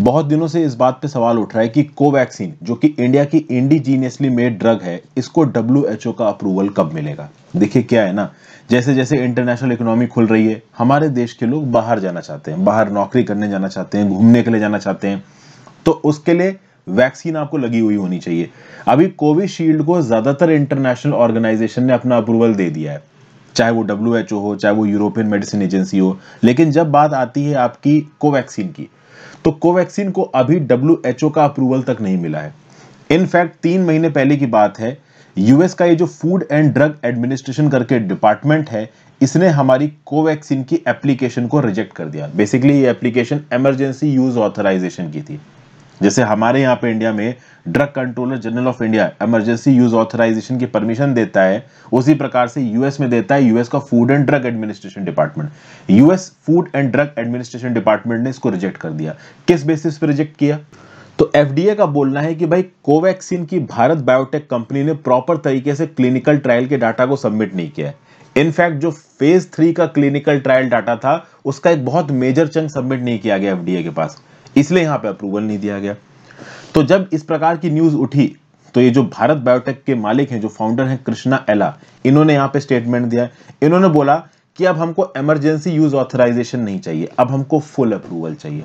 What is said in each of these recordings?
बहुत दिनों से इस बात पे सवाल उठ रहा है कि कोवैक्सीन जो कि इंडिया की इंडिजीनियसली मेड ड्रग है इसको डब्ल्यू का अप्रूवल कब मिलेगा देखिए क्या है ना जैसे जैसे इंटरनेशनल इकोनॉमी खुल रही है हमारे देश के लोग बाहर जाना चाहते हैं बाहर नौकरी करने जाना चाहते हैं घूमने के लिए जाना चाहते हैं तो उसके लिए वैक्सीन आपको लगी हुई होनी चाहिए अभी कोविशील्ड को ज़्यादातर इंटरनेशनल ऑर्गेनाइजेशन ने अपना अप्रूवल दे दिया है चाहे वो डब्ल्यू हो चाहे वो यूरोपियन मेडिसिन एजेंसी हो लेकिन जब बात आती है आपकी कोवैक्सीन की तो कोवैक्सीन को अभी डब्ल्यू का अप्रूवल तक नहीं मिला है इनफैक्ट तीन महीने पहले की बात है यूएस का ये जो फूड एंड ड्रग एडमिनिस्ट्रेशन करके डिपार्टमेंट है इसने हमारी कोवैक्सीन की एप्लीकेशन को रिजेक्ट कर दिया बेसिकली ये एप्लीकेशन इमरजेंसी यूज ऑथराइजेशन की थी जैसे हमारे यहाँ पे इंडिया में drug controller general of India emergency use authorization की परमिशन देता है उसी प्रकार से यूएस में देता है यूएस का food and drug administration department US food and drug administration department ने इसको रिजेक्ट कर दिया किस बेसिस पे रिजेक्ट किया तो एफडीए का बोलना है कि भाई कोवैक्सीन की भारत बायोटेक कंपनी ने प्रॉपर तरीके से क्लिनिकल ट्रायल के डाटा को सबमिट नहीं किया इनफैक्ट जो फेज थ्री का क्लिनिकल ट्रायल डाटा था उसका एक बहुत मेजर चंक सबमिट नहीं किया गया एफडीए के पास इसलिए यहां पे अप्रूवल नहीं दिया गया तो जब इस प्रकार की न्यूज उठी तो ये जो भारत बायोटेक के मालिक हैं जो फाउंडर हैं कृष्णा एला इन्होंने यहां पे स्टेटमेंट दिया इन्होंने बोला कि अब हमको इमरजेंसी यूज ऑथराइजेशन नहीं चाहिए अब हमको फुल अप्रूवल चाहिए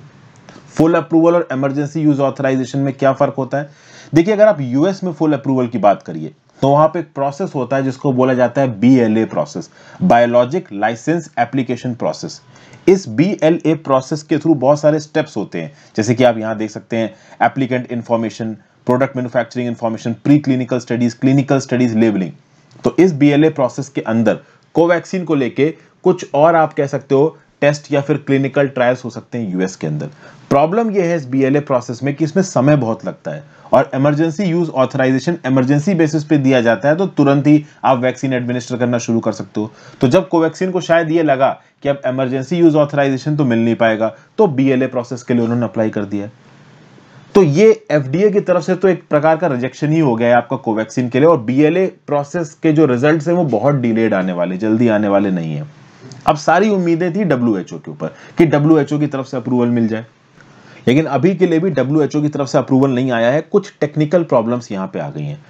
फुल अप्रूवल और इमरजेंसी यूज ऑथराइजेशन में क्या फर्क होता है देखिए अगर आप यूएस में फुल अप्रूवल की बात करिए तो वहां पे एक प्रोसेस होता है जिसको बोला जाता है B process biologic license application process इस बी प्रोसेस के थ्रू बहुत सारे स्टेप्स होते हैं जैसे कि आप यहां देख सकते हैं applicant information product manufacturing information pre clinical studies clinical studies labeling तो इस बी प्रोसेस के अंदर कोवैक्सीन को लेके कुछ और आप कह सकते हो टेस्ट या फिर क्लिनिकल ट्रायल्स हो सकते हैं यूएस के अंदर प्रॉब्लम यह है इस बीएलए प्रोसेस में कि इसमें समय बहुत लगता है और emergency use authorization emergency basis पे दिया जाता है तो तुरंत ही आप वैक्सीन एडमिनिस्टर करना शुरू कर सकते हो तो जब कोवैक्सीन को शायद ये लगा कि अब इमरजेंसी यूज ऑथराइजेशन तो मिल नहीं पाएगा तो बीएलए प्रोसेस के लिए उन्होंने अप्लाई कर दिया तो ये एफडीए की तरफ से तो एक प्रकार का रिजेक्शन ही हो गया है आपका कोवैक्सीन के लिए और बीएलए प्रोसेस के जो रिजल्ट है वो बहुत डिलेड आने वाले जल्दी आने वाले नहीं है अब सारी उम्मीदें थी डब्ल्यू के ऊपर कि डब्ल्यू की तरफ से अप्रूवल मिल जाए लेकिन अभी के लिए भी डब्ल्यू की तरफ से अप्रूवल नहीं आया है कुछ टेक्निकल प्रॉब्लम्स यहां पे आ गई हैं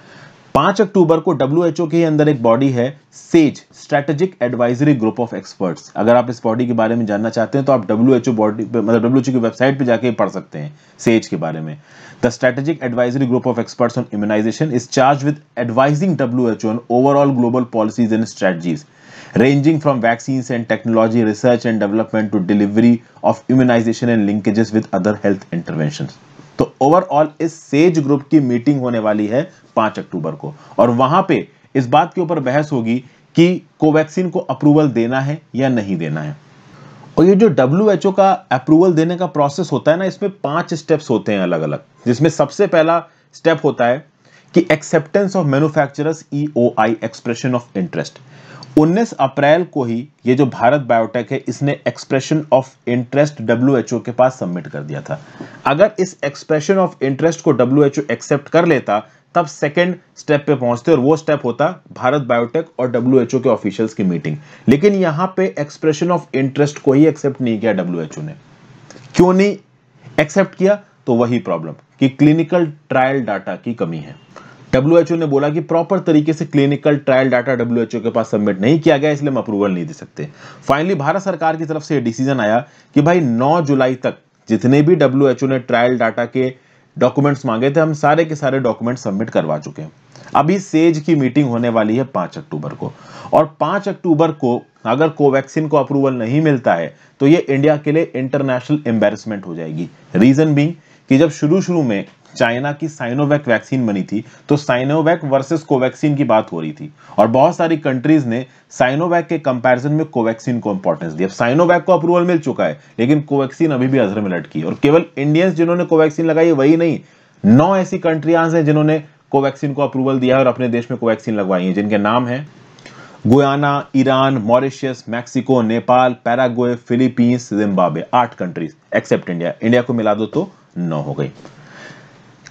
पांच अक्टूबर को डब्ल्यू के अंदर एक बॉडी है SAGE strategic advisory group of experts अगर आप इस बॉडी के बारे में जानना चाहते हैं तो आप डब्ल्यू बॉडी मतलब डब्ल्यू की वेबसाइट पर जाके पढ़ सकते हैं सेज के बारे में the strategic advisory group of experts on immunization is charge with advising W H O overall global policies and strategies ranging from vaccines and technology research and development to delivery of immunization and linkages with other health interventions तो overall इस SAGE group की meeting होने वाली है 5 अक्टूबर को और वहां पे इस बात के ऊपर बहस होगी कि कोवैक्सीन को अप्रूवल देना है या नहीं देना है और ये जो डब्ल्यू का अप्रूवल देने का प्रोसेस होता है ना इसमें पांच स्टेप्स होते हैं अलग अलग जिसमें सबसे पहला स्टेप होता है कि acceptance of manufacturers EOI expression of interest 19 अप्रैल को ही ये जो भारत बायोटेक है इसने एक्सप्रेशन ऑफ इंटरेस्ट डब्ल्यू के पास सबमिट कर दिया था अगर इस एक्सप्रेशन ऑफ इंटरेस्ट को डब्ल्यू एक्सेप्ट कर लेता तब सेकेंड स्टेप पे पहुंचते और वो स्टेप होता भारत बायोटेक और डब्ल्यू के ऑफिशियल्स की मीटिंग लेकिन यहां पे एक्सप्रेशन ऑफ इंटरेस्ट को ही एक्सेप्ट नहीं किया डब्ल्यू ने क्यों नहीं एक्सेप्ट किया तो वही प्रॉब्लम कि क्लिनिकल ट्रायल डाटा की कमी है डब्ल्यू ने बोला कि प्रॉपर तरीके से क्लिनिकल ट्रायल डाटा डब्ल्यू के पास सबमिट नहीं किया गया इसलिए हम अप्रूवल नहीं दे सकते फाइनली भारत सरकार की तरफ से डिसीजन आया कि भाई 9 जुलाई तक जितने भी डब्ल्यू ने ट्रायल डाटा के डॉक्यूमेंट्स मांगे थे हम सारे के सारे डॉक्यूमेंट सबमिट करवा चुके हैं अभी सेज की मीटिंग होने वाली है पांच अक्टूबर को और पांच अक्टूबर को अगर कोवैक्सीन को अप्रूवल नहीं मिलता है तो ये इंडिया के लिए इंटरनेशनल एम्बेरसमेंट हो जाएगी रीजन बींग कि जब शुरू शुरू में चाइना की साइनोवैक वैक्सीन बनी थी तो साइनोवैक वर्सेस कोवैक्सीन की बात हो रही थी और बहुत सारी कंट्रीज ने साइनोवैक के कंपैरिजन में कोवैक्सीन को इंपॉर्टेंस दी अब साइनोवैक को अप्रूवल मिल चुका है लेकिन कोवैक्सीन अभी भी अजर में लटकी और केवल इंडियंस जिन्होंने कोवैक्सीन लगाई वही नहीं नौ ऐसी कंट्रियाज हैं जिन्होंने कोवैक्सीन को अप्रूवल दिया है और अपने देश में कोवैक्सीन लगवाई है जिनके नाम है Guyana Iran Mauritius Mexico Nepal Paraguay Philippines Zimbabwe आठ कंट्रीज एक्सेप्ट इंडिया इंडिया को मिला दो तो नौ हो गई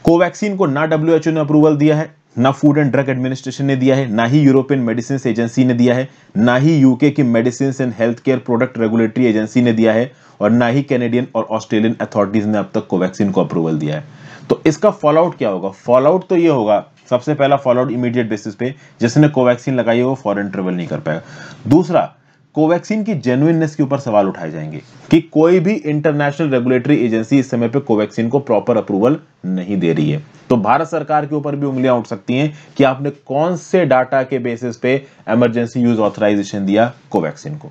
कोवैक्सीन को ना डब्ल्यू ने अप्रूवल दिया है ना फूड एंड ड्रग एडमिनिस्ट्रेशन ने दिया है ना ही यूरोपियन मेडिसिन एजेंसी ने दिया है ना ही यूके की medicine and health care product regulatory agency ने दिया है और ना ही कैनेडियन और ऑस्ट्रेलियन अथॉरिटीज ने अब तक कोवैक्सीन को अप्रूवल दिया है तो इसका फॉलोआउट क्या होगा फॉलोआउट तो ये होगा सबसे पहला फॉलोआउट इमीडिएट बेसिस पे जिसने कोवैक्सीन लगाई है वो फॉरेन ट्रेवल नहीं कर पाएगा दूसरा कोवैक्सीन की जेन्युइननेस के ऊपर सवाल उठाए जाएंगे कि कोई भी इंटरनेशनल रेगुलेटरी एजेंसी इस समय पे कोवैक्सीन को प्रॉपर अप्रूवल नहीं दे रही है तो भारत सरकार के ऊपर भी उंगलियां उठ सकती हैं कि आपने कौन से डाटा के बेसिस पे इमरजेंसी यूज ऑथराइजेशन दिया कोवैक्सीन को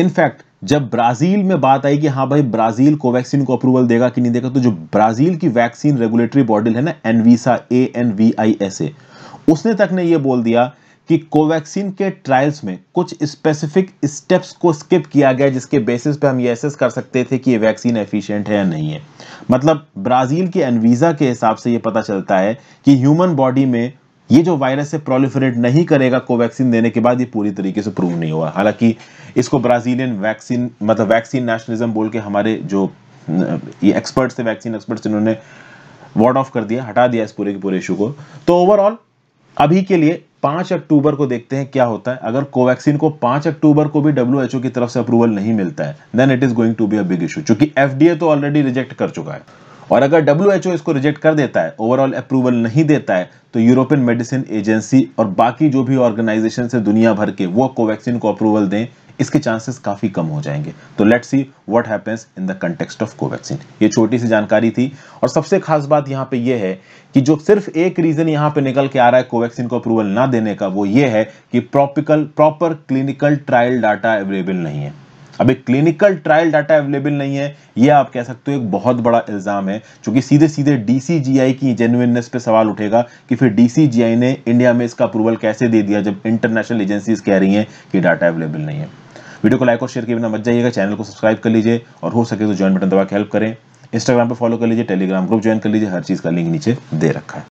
इनफैक्ट जब ब्राजील में बात आई कि हाँ भाई ब्राजील कोवैक्सीन को अप्रूवल देगा कि नहीं देगा तो जो ब्राजील की वैक्सीन रेगुलेटरी बॉडी है ना Anvisa A N V I S A उसने तक ने यह बोल दिया कि कोवैक्सीन के ट्रायल्स में कुछ स्पेसिफिक स्टेप्स को स्किप किया गया जिसके बेसिस पे हम ये एसेस कर सकते थे कि ये वैक्सीन एफिशिएंट है या नहीं है मतलब ब्राज़ील के एनवीज़ा के हिसाब से ये पता चलता है कि ह्यूमन बॉडी में ये जो वायरस है प्रोलिफरेट नहीं करेगा कोवैक्सीन देने के बाद ये पूरी तरीके से प्रूव नहीं हुआ हालांकि इसको ब्राज़ीलियन वैक्सीन मतलब वैक्सीन नेशनलिज्म बोल के हमारे जो ये एक्सपर्ट्स थे वैक्सीन एक्सपर्ट्स इन्होंने वार्ड ऑफ कर दिया हटा दिया इस पूरे के पूरे इशू को तो ओवरऑल अभी के लिए पांच अक्टूबर को देखते हैं क्या होता है अगर कोवैक्सीन को पांच अक्टूबर को भी डब्ल्यू की तरफ से अप्रूवल नहीं मिलता है then it is going to be a big issue चूंकि एफडीए तो ऑलरेडी रिजेक्ट कर चुका है और अगर डब्ल्यू इसको रिजेक्ट कर देता है ओवरऑल अप्रूवल नहीं देता है तो यूरोपियन मेडिसिन एजेंसी और बाकी जो भी ऑर्गेनाइजेशन है दुनिया भर के वो कोवैक्सीन को अप्रूवल दें इसके चांसेस काफ़ी कम हो जाएंगे तो let's see what happens in the context of Covaxin ये छोटी सी जानकारी थी और सबसे खास बात यहाँ पे ये है कि जो सिर्फ एक रीज़न यहाँ पे निकल के आ रहा है कोवैक्सीन को अप्रूवल ना देने का वो ये है कि प्रॉपिकल proper clinical trial data available नहीं है अब एक क्लिनिकल ट्रायल डाटा अवेलेबल नहीं है ये आप कह सकते हो एक बहुत बड़ा इल्ज़ाम है क्योंकि सीधे सीधे डीसीजीआई की जेनुइननेस पे सवाल उठेगा कि फिर डीसीजीआई ने इंडिया में इसका अप्रूवल कैसे दे दिया जब इंटरनेशनल एजेंसीज कह रही हैं कि डाटा अवेलेबल नहीं है वीडियो को लाइक और शेयर के बिना मत जाइएगा चैनल को सब्सक्राइब कर लीजिए और हो सके तो ज्वाइन बटन दबा के हेल्प करें इंस्टाग्राम पर फॉलो कर लीजिए टेलीग्राम ग्रुप ज्वाइन कर लीजिए हर चीज़ का लिंक नीचे दे रखा है